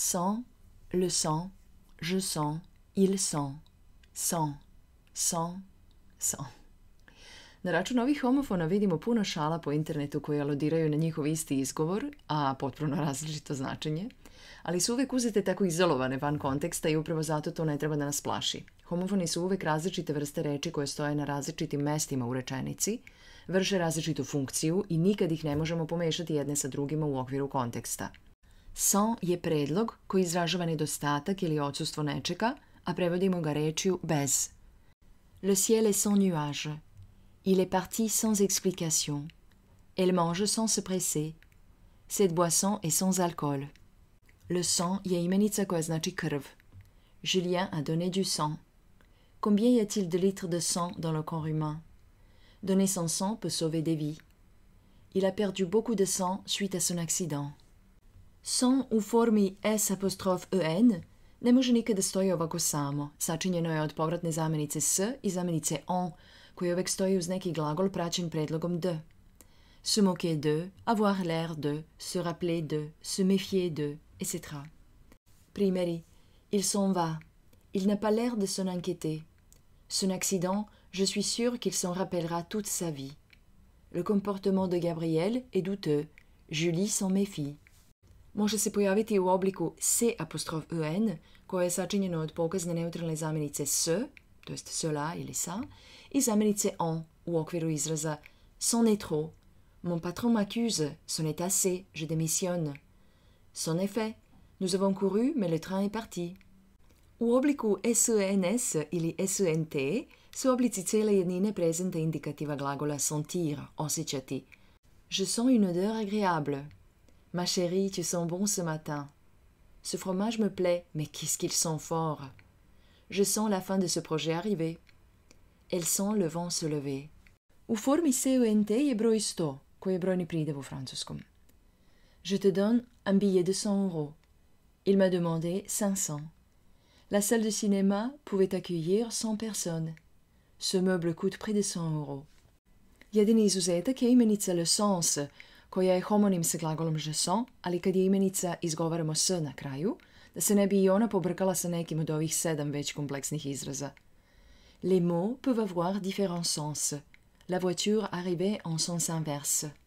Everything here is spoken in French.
sent, le sent, je sens, il sent, sent, sent, sent. Na račun ovih homofona vidimo puno šala po internetu koje aludiraju na njihov isti izgovor, a potpuno različito značenje, ali su uvek uzete tako izolovane van konteksta i upravo zato to ne treba da nas plaši. Homofoni su uvek različite vrste reči koje stoje na različitim mestima u rečenici, vrše različitu funkciju i nikad ih ne možemo pomešati jedne sa drugima u okviru konteksta – Le ciel est sans nuages. Il est parti sans explication. Elle mange sans se presser. Cette boisson est sans alcool. Le sang est imenica koja znači krv. Julien a donné du sang. Combien y a-t-il de litres de sang dans le corps humain Donner son sang peut sauver des vies. Il a perdu beaucoup de sang suite à son accident. Son u formi s-en e ne može nikada stoji ovako samo. Sačinjeno je od povratne zamenice s i zamenice on, koji uvek stoji uz neki glagol praćen predlogom de. Se moquer de, avoir l'air de, se rappeler de, se méfier de, etc. Primeri, il s'en va. Il n'a pas l'air de s'en inquiéter. Son accident, je suis sûr qu'il s'en rappellera toute sa vie. Le comportement de Gabriel est douteux. Julie s'en méfie može se pojaviti u obliku est en koje je sačinjeno od pokazne neutralne zamjenice s, to jest cela ili sa, i zamjenice en u okviru izraza son est trop, mon patron m'accuse, son est assez, je démissionne. Son effet, nous avons couru, mais le train est parti. U obliku SENS e ili SENT su oblici cijele jednine prezenta indikativa glagola sentir, osjećati. Je sens une odeur agréable, Ma chérie, tu sens bon ce matin. Ce fromage me plaît, mais qu'est-ce qu'il sent fort Je sens la fin de ce projet arriver. Elle sent le vent se lever. je je Je te donne un billet de cent euros. Il m'a demandé cinq cents La salle de cinéma pouvait accueillir cent personnes. Ce meuble coûte près de cent euros. Jedini izuzetak imenica le sens, koja je homonim sa glagolom je sont, ali kad je imenica izgovaramo s na kraju, da se ne bi i ona pobrkala sa nekim od ovih sedam već kompleksnih izraza. Les mots peuvent avoir différents sens. La voiture arrivait en sens inverse.